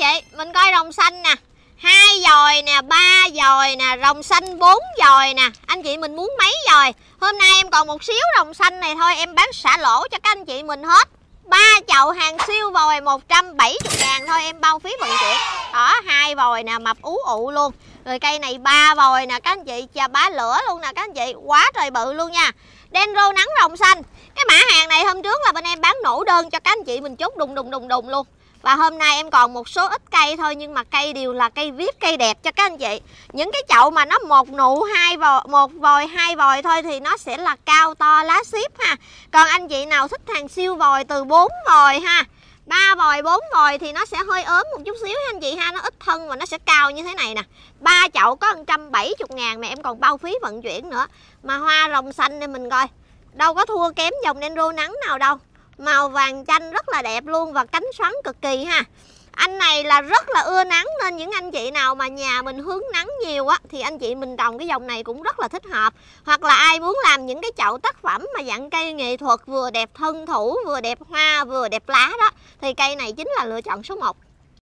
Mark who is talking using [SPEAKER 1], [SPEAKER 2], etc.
[SPEAKER 1] chị mình coi rồng xanh nè hai dòi nè ba dòi nè rồng xanh bốn dòi nè anh chị mình muốn mấy dòi hôm nay em còn một xíu rồng xanh này thôi em bán xả lỗ cho các anh chị mình hết ba chậu hàng siêu vòi 170 ngàn thôi em bao phí vận chuyển đó hai vòi nè mập ú ụ luôn rồi cây này ba vòi nè các anh chị chà bá lửa luôn nè các anh chị quá trời bự luôn nha dendro nắng rồng xanh cái mã hàng này hôm trước là bên em bán nổ đơn cho các anh chị mình chốt đùng đùng đùng đùng luôn và hôm nay em còn một số ít cây thôi nhưng mà cây đều là cây vip cây đẹp cho các anh chị những cái chậu mà nó một nụ hai vòi một vòi hai vòi thôi thì nó sẽ là cao to lá xíp ha còn anh chị nào thích hàng siêu vòi từ 4 vòi ha ba vòi bốn vòi thì nó sẽ hơi ốm một chút xíu anh chị ha nó ít thân và nó sẽ cao như thế này nè ba chậu có 170 ngàn mà em còn bao phí vận chuyển nữa mà hoa rồng xanh này mình coi đâu có thua kém dòng đen rô nắng nào đâu màu vàng chanh rất là đẹp luôn và cánh xoắn cực kỳ ha anh này là rất là ưa nắng nên những anh chị nào mà nhà mình hướng nắng nhiều á thì anh chị mình trồng cái dòng này cũng rất là thích hợp hoặc là ai muốn làm những cái chậu tác phẩm mà dạng cây nghệ thuật vừa đẹp thân thủ vừa đẹp hoa vừa đẹp lá đó thì cây này chính là lựa chọn số 1